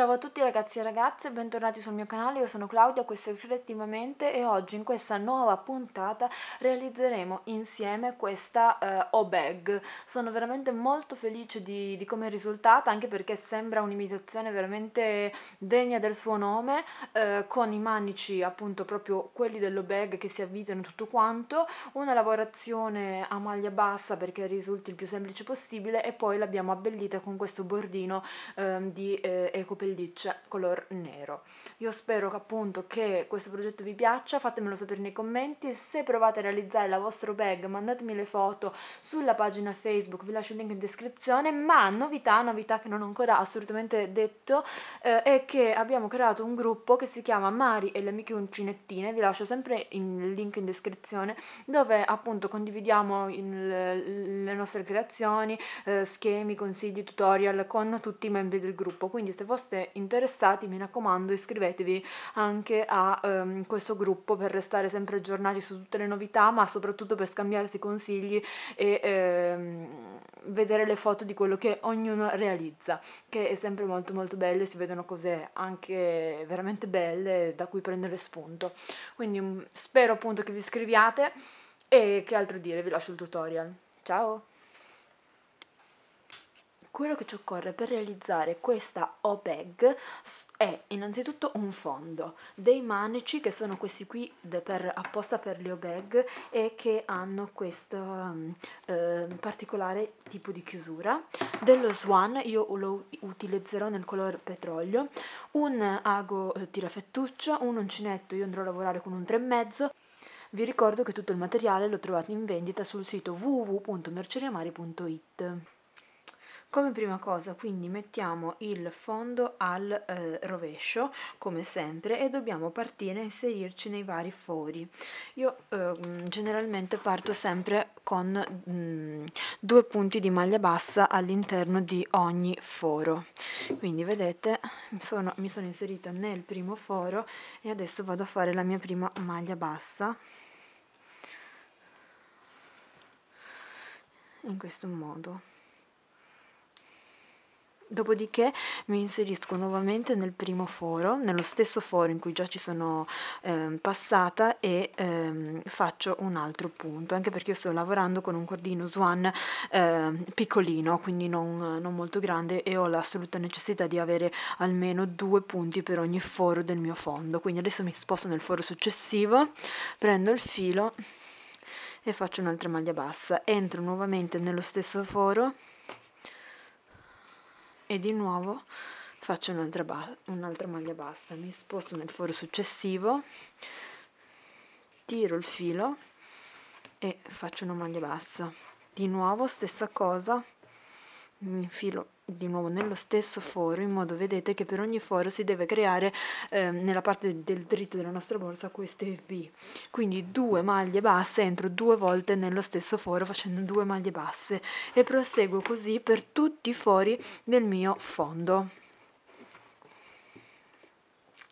Ciao a tutti ragazzi e ragazze, bentornati sul mio canale, io sono Claudia, questo è Creativamente e oggi in questa nuova puntata realizzeremo insieme questa eh, O-Bag. Sono veramente molto felice di, di come è risultata, anche perché sembra un'imitazione veramente degna del suo nome, eh, con i manici appunto proprio quelli dell'O-Bag che si avvitano tutto quanto, una lavorazione a maglia bassa perché risulti il più semplice possibile e poi l'abbiamo abbellita con questo bordino eh, di eh, ecopellino pelliccia color nero. Io spero che appunto che questo progetto vi piaccia, fatemelo sapere nei commenti, se provate a realizzare la vostra bag mandatemi le foto sulla pagina Facebook, vi lascio il link in descrizione, ma novità, novità che non ho ancora assolutamente detto, eh, è che abbiamo creato un gruppo che si chiama Mari e le amiche uncinettine, vi lascio sempre il link in descrizione, dove appunto condividiamo il, le nostre creazioni, eh, schemi, consigli, tutorial con tutti i membri del gruppo, quindi se foste interessati mi raccomando iscrivetevi anche a um, questo gruppo per restare sempre aggiornati su tutte le novità ma soprattutto per scambiarsi consigli e ehm, vedere le foto di quello che ognuno realizza che è sempre molto molto bello e si vedono cose anche veramente belle da cui prendere spunto quindi um, spero appunto che vi iscriviate e che altro dire vi lascio il tutorial ciao quello che ci occorre per realizzare questa OPEG è innanzitutto un fondo, dei manici che sono questi qui per, apposta per le OPEG e che hanno questo eh, particolare tipo di chiusura, dello Swan, io lo utilizzerò nel colore petrolio, un ago eh, tirafettuccia, un uncinetto, io andrò a lavorare con un 3,5 vi ricordo che tutto il materiale lo trovate in vendita sul sito www.merceriamari.it. Come prima cosa quindi mettiamo il fondo al eh, rovescio come sempre e dobbiamo partire a inserirci nei vari fori. Io eh, generalmente parto sempre con mh, mm, due punti di maglia bassa all'interno di ogni foro. Quindi vedete sono, mi sono inserita nel primo foro e adesso vado a fare la mia prima maglia bassa. in questo modo Dopodiché mi inserisco nuovamente nel primo foro, nello stesso foro in cui già ci sono eh, passata e eh, faccio un altro punto, anche perché io sto lavorando con un cordino Swan eh, piccolino, quindi non, non, molto grande e ho l'assoluta necessità di avere almeno due punti per ogni foro del mio fondo. Quindi adesso mi sposto nel foro successivo, prendo il filo e faccio un'altra maglia bassa, entro nuovamente nello stesso foro e di nuovo faccio un'altra un maglia bassa mi sposto nel foro successivo tiro il filo e faccio una maglia bassa di nuovo stessa cosa mi infilo di nuovo nello stesso foro in modo vedete che per ogni foro si deve creare eh, nella parte del dritto della nostra borsa queste V quindi due maglie basse entro due volte nello stesso foro facendo due maglie basse e proseguo così per tutti i fori del mio fondo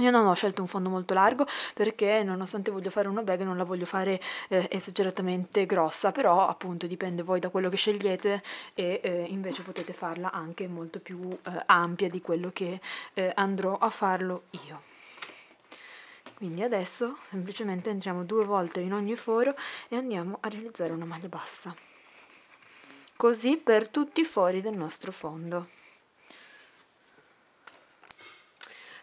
io non ho scelto un fondo molto largo perché nonostante voglio fare una bag non la voglio fare eh, esageratamente grossa, però appunto dipende voi da quello che scegliete e eh, invece potete farla anche molto più eh, ampia di quello che eh, andrò a farlo io. Quindi adesso semplicemente entriamo due volte in ogni foro e andiamo a realizzare una maglia bassa, così per tutti i fori del nostro fondo.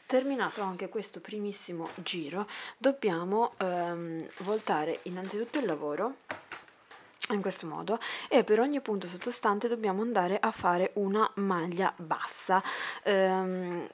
Terminato anche questo primissimo giro, dobbiamo ehm, voltare innanzitutto il lavoro in questo modo e per ogni punto sottostante dobbiamo andare a fare una maglia bassa ehm,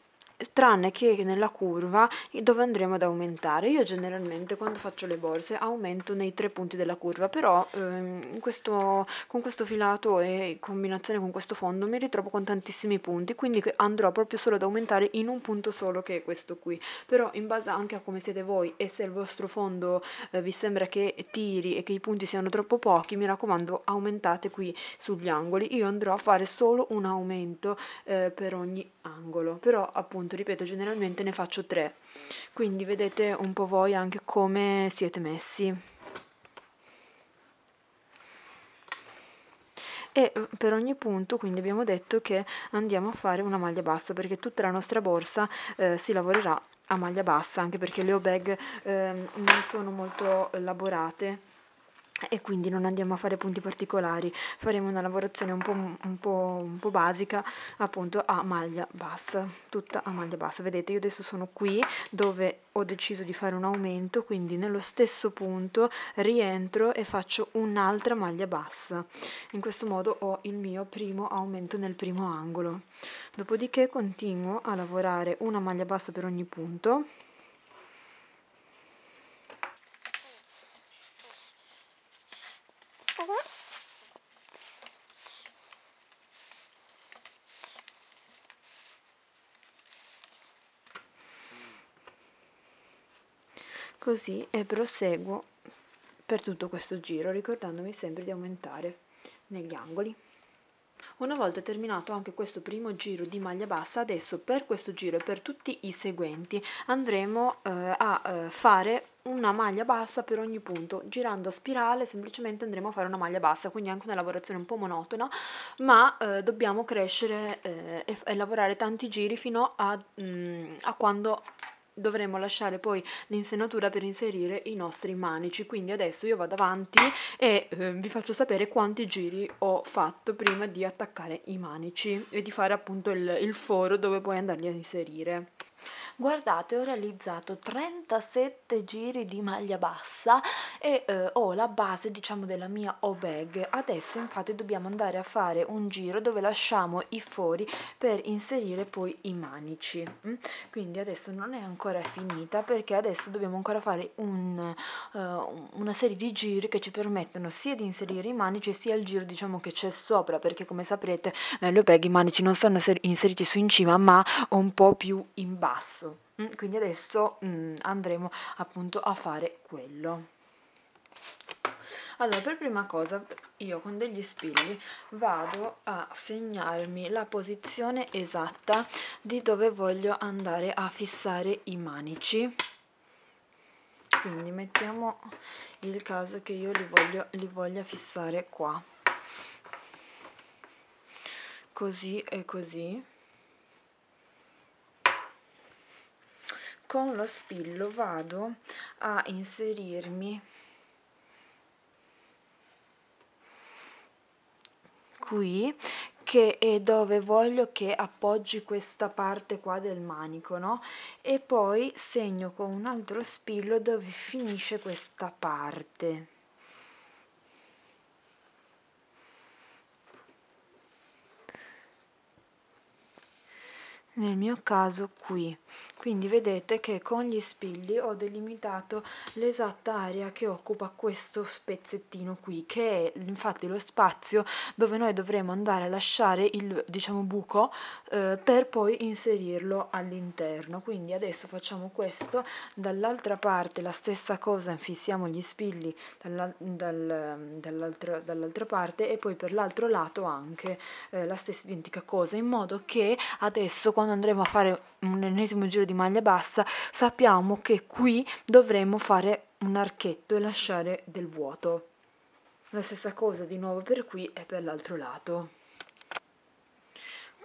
tranne che nella curva dove andremo ad aumentare. Io generalmente quando faccio le borse aumento nei tre punti della curva, però ehm, questo, con questo filato e in combinazione con questo fondo mi ritrovo con tantissimi punti, quindi andrò proprio solo ad aumentare in un punto solo che è questo qui. Però in base anche a come siete voi e se il vostro fondo eh, vi sembra che tiri e che i punti siano troppo pochi, mi raccomando aumentate qui sugli angoli. Io andrò a fare solo un aumento eh, per ogni angolo, però appunto appunto ripeto generalmente ne faccio tre quindi vedete un po' voi anche come siete messi e eh, per ogni punto quindi abbiamo detto che andiamo a fare una maglia bassa perché tutta la nostra borsa eh, si lavorerà a maglia bassa anche perché le o-bag eh, non sono molto elaborate e quindi non andiamo a fare punti particolari, faremo una lavorazione un po', un po', un po basica appunto a maglia bassa, tutta a maglia bassa. Vedete io adesso sono qui dove ho deciso di fare un aumento, quindi nello stesso punto rientro e faccio un'altra maglia bassa. In questo modo ho il mio primo aumento nel primo angolo. Dopodiché continuo a lavorare una maglia bassa per ogni punto così. Così e proseguo per tutto questo giro ricordandomi sempre di aumentare negli angoli. Una volta terminato anche questo primo giro di maglia bassa, adesso per questo giro e per tutti i seguenti andremo eh, a eh, fare una maglia bassa per ogni punto girando a spirale semplicemente andremo a fare una maglia bassa quindi anche una lavorazione un po' monotona ma eh, dobbiamo crescere eh, e, e, lavorare tanti giri fino a, mh, mm, a quando dovremo lasciare poi l'insenatura per inserire i nostri manici quindi adesso io vado avanti e eh, vi faccio sapere quanti giri ho fatto prima di attaccare i manici e di fare appunto il, il foro dove puoi andarli a inserire Guardate, ho realizzato 37 giri di maglia bassa e eh, ho la base, diciamo, della mia O-bag. Adesso infatti dobbiamo andare a fare un giro dove lasciamo i fori per inserire poi i manici. Mm? Quindi adesso non è ancora finita perché adesso dobbiamo ancora fare un, uh, una serie di giri che ci permettono sia di inserire i manici sia il giro diciamo che c'è sopra perché come saprete nelle eh, o bag i manici non sono inseriti su in cima ma un po' più in basso passo mm, quindi adesso mm, andremo appunto a fare quello allora per prima cosa io con degli spilli vado a segnarmi la posizione esatta di dove voglio andare a fissare i manici quindi mettiamo il caso che io li, voglio, li voglia fissare qua così e così con lo spillo vado a inserirmi qui che è dove voglio che appoggi questa parte qua del manico no e poi segno con un altro spillo dove finisce questa parte nel mio caso qui quindi vedete che con gli spilli ho delimitato l'esatta area che occupa questo spezzettino qui che è infatti lo spazio dove noi dovremo andare a lasciare il diciamo buco eh, per poi inserirlo all'interno quindi adesso facciamo questo dall'altra parte la stessa cosa infissiamo gli spilli dall'altra parte e poi per l'altro lato anche eh, la stessa identica cosa in modo che adesso quando quando andremo a fare un ennesimo giro di maglia bassa sappiamo che qui dovremo fare un archetto e lasciare del vuoto la stessa cosa di nuovo per qui e per l'altro lato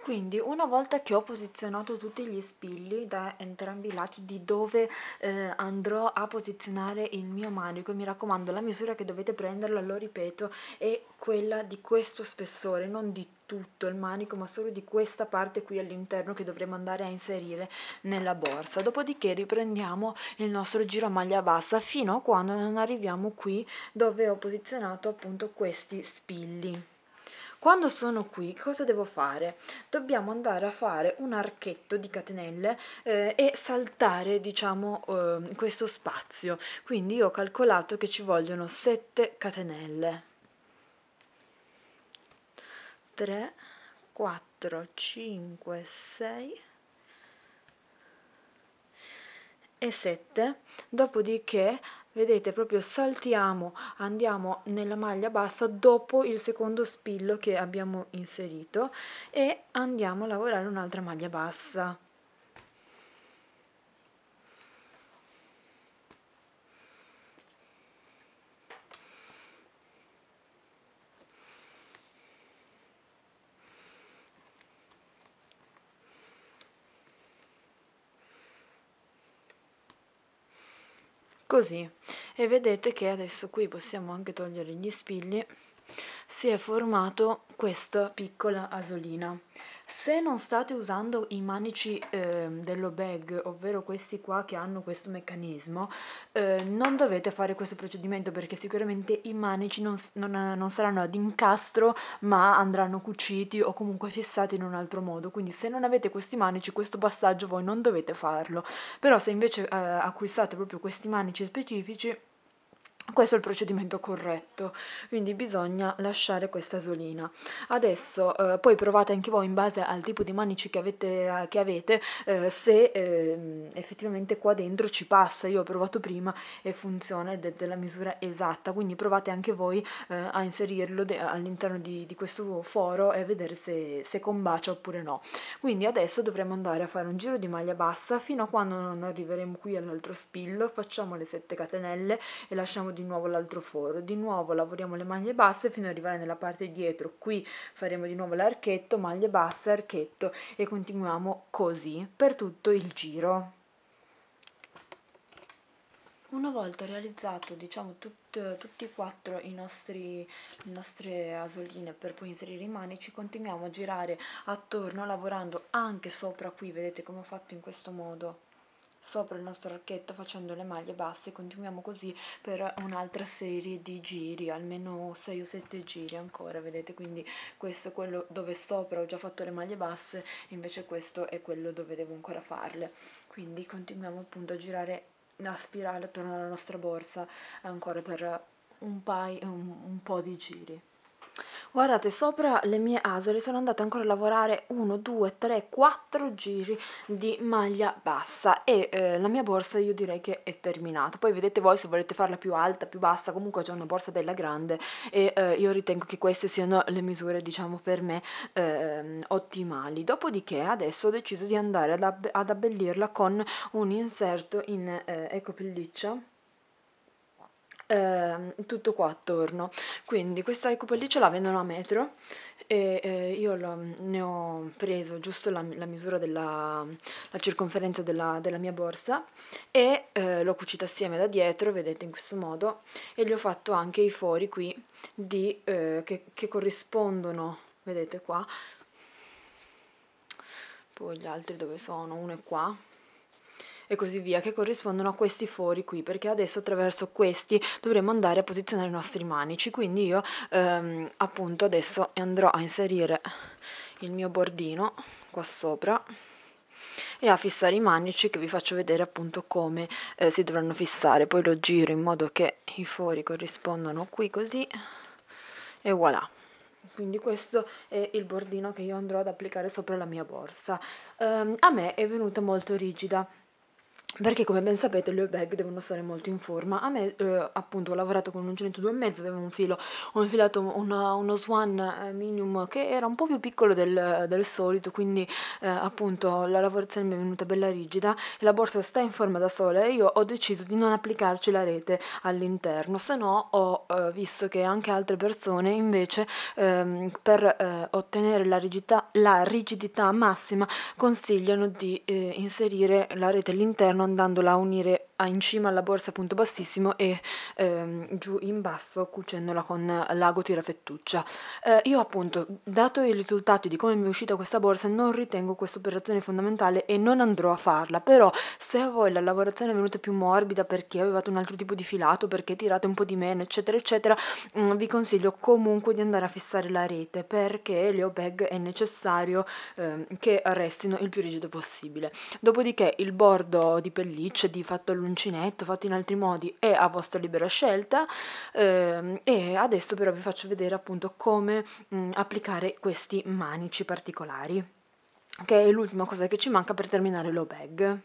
quindi una volta che ho posizionato tutti gli spilli da entrambi i lati di dove eh, andrò a posizionare il mio manico mi raccomando la misura che dovete prenderla lo ripeto è quella di questo spessore non di tutto il manico ma solo di questa parte qui all'interno che dovremo andare a inserire nella borsa dopodiché riprendiamo il nostro giro a maglia bassa fino a quando non arriviamo qui dove ho posizionato appunto questi spilli quando sono qui cosa devo fare? Dobbiamo andare a fare un archetto di catenelle eh, e saltare diciamo eh, questo spazio, quindi io ho calcolato che ci vogliono 7 catenelle. 3, 4, 5, 6 e 7, dopodiché vedete proprio saltiamo andiamo nella maglia bassa dopo il secondo spillo che abbiamo inserito e andiamo a lavorare un'altra maglia bassa così e vedete che adesso qui possiamo anche togliere gli spilli si è formato questa piccola asolina se non state usando i manici eh, dello bag, ovvero questi qua che hanno questo meccanismo, eh, non dovete fare questo procedimento perché sicuramente i manici non, non, non, saranno ad incastro ma andranno cuciti o comunque fissati in un altro modo. Quindi se non avete questi manici questo passaggio voi non dovete farlo. Però se invece eh, acquistate proprio questi manici specifici questo è il procedimento corretto, quindi bisogna lasciare questa solina. Adesso eh, poi provate anche voi in base al tipo di manici che avete, eh, che avete eh, se eh, effettivamente qua dentro ci passa, io ho provato prima e funziona ed è della misura esatta, quindi provate anche voi eh, a inserirlo all'interno di, di, questo foro e vedere se, se combacia oppure no. Quindi adesso dovremo andare a fare un giro di maglia bassa fino a quando non arriveremo qui all'altro spillo, facciamo le 7 catenelle e lasciamo di di nuovo l'altro foro, di nuovo lavoriamo le maglie basse fino ad arrivare nella parte dietro, qui faremo di nuovo l'archetto, maglie basse, archetto e continuiamo così per tutto il giro. Una volta realizzato diciamo tut, tutti e quattro i nostri, le nostre asoline per poi inserire i manici continuiamo a girare attorno lavorando anche sopra qui, vedete come ho fatto in questo modo sopra il nostro archetto facendo le maglie basse continuiamo così per un'altra serie di giri almeno 6 o 7 giri ancora vedete quindi questo è quello dove sopra ho già fatto le maglie basse invece questo è quello dove devo ancora farle quindi continuiamo appunto a girare a spirale attorno alla nostra borsa ancora per un, paio, un, un po' di giri Guardate, sopra le mie asole sono andata ancora a lavorare 1, 2, 3, 4 giri di maglia bassa e eh, la mia borsa io direi che è terminata. Poi vedete voi se volete farla più alta, più bassa, comunque ho già una borsa bella grande e eh, io ritengo che queste siano le misure, diciamo, per me eh, ottimali. Dopodiché adesso ho deciso di andare ad, ab ad abbellirla con un inserto in eh, ecco pelliccia Ehm, tutto qua attorno quindi questa cupa ce la vendono a metro e eh, io lo, ne ho preso giusto la, la misura della la circonferenza della, della, mia borsa e eh, l'ho cucita assieme da dietro vedete in questo modo e gli ho fatto anche i fori qui di, eh, che, che corrispondono vedete qua poi gli altri dove sono uno è qua e così via, che corrispondono a questi fori qui, perché adesso attraverso questi dovremo andare a posizionare i nostri manici, quindi io ehm, appunto adesso andrò a inserire il mio bordino qua sopra e a fissare i manici che vi faccio vedere appunto come eh, si dovranno fissare poi lo giro in modo che i fori corrispondano qui così e voilà quindi questo è il bordino che io andrò ad applicare sopra la mia borsa um, a me è venuta molto rigida perché come ben sapete le bag devono stare molto in forma a me eh, appunto ho lavorato con un uncinetto due e mezzo avevo un filo ho infilato una, uno swan eh, medium che era un po' più piccolo del, del solito quindi eh, appunto la lavorazione mi è venuta bella rigida la borsa sta in forma da sola e io ho deciso di non applicarci la rete all'interno se no ho eh, visto che anche altre persone invece ehm, per eh, ottenere la rigidità, la rigidità massima consigliano di eh, inserire la rete all'interno non dandola a unire in cima alla borsa punto bassissimo e ehm, giù in basso cucendola con l'ago tirafettuccia. Eh, io appunto, dato il risultato di come mi è uscita questa borsa, non ritengo questa operazione fondamentale e non andrò a farla, però se a voi la lavorazione è venuta più morbida perché avevate un altro tipo di filato, perché tirate un po' di meno, eccetera, eccetera, mh, mm, vi consiglio comunque di andare a fissare la rete perché le bag è necessario ehm, che restino il più rigido possibile. Dopodiché il bordo di pelliccia di fatto all'unità uncinetto, fatto in altri modi, è a vostra libera scelta ehm, e adesso però vi faccio vedere appunto come mh, mm, applicare questi manici particolari, che è l'ultima cosa che ci manca per terminare lo bag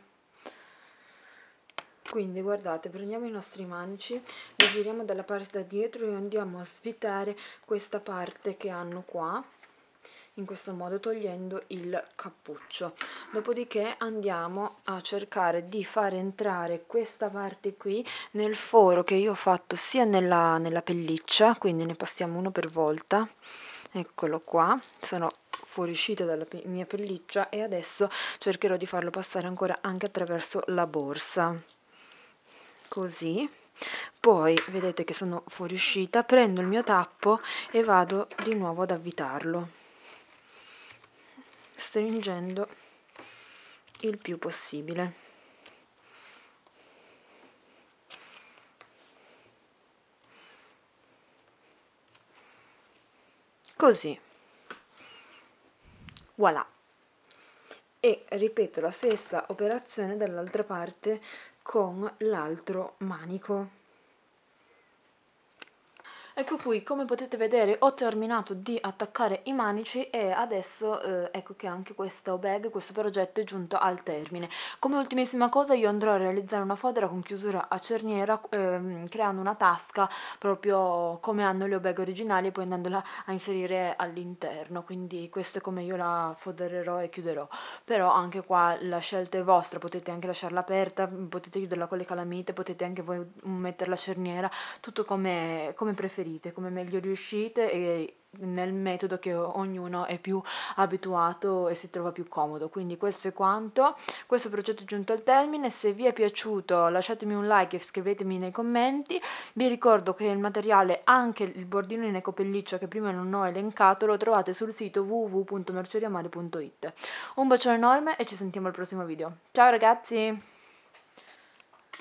quindi guardate prendiamo i nostri manici li giriamo dalla parte da dietro e andiamo a svitare questa parte che hanno qua in questo modo togliendo il cappuccio dopodiché andiamo a cercare di far entrare questa parte qui nel foro che io ho fatto sia nella, nella pelliccia quindi ne passiamo uno per volta eccolo qua sono fuoriuscito dalla mia pelliccia e adesso cercherò di farlo passare ancora anche attraverso la borsa così poi vedete che sono fuoriuscita prendo il mio tappo e vado di nuovo ad avvitarlo stringendo il più possibile così voilà e ripeto la stessa operazione dall'altra parte con l'altro manico Ecco qui, come potete vedere ho terminato di attaccare i manici e adesso eh, ecco che anche questo bag, questo progetto è giunto al termine. Come ultimissima cosa io andrò a realizzare una fodera con chiusura a cerniera ehm, creando una tasca proprio come hanno le bag originali e poi andandola a inserire all'interno, quindi questo è come io la fodererò e chiuderò. Però anche qua la scelta è vostra, potete anche lasciarla aperta, potete chiuderla con le calamite, potete anche voi mettere la cerniera, tutto come, come preferite inserite come meglio riuscite e nel metodo che ognuno è più abituato e si trova più comodo quindi questo è quanto questo progetto è giunto al termine se vi è piaciuto lasciatemi un like e scrivetemi nei commenti vi ricordo che il materiale anche il bordino in ecopelliccia che prima non ho elencato lo trovate sul sito www.merceriamare.it un bacio enorme e ci sentiamo al prossimo video ciao ragazzi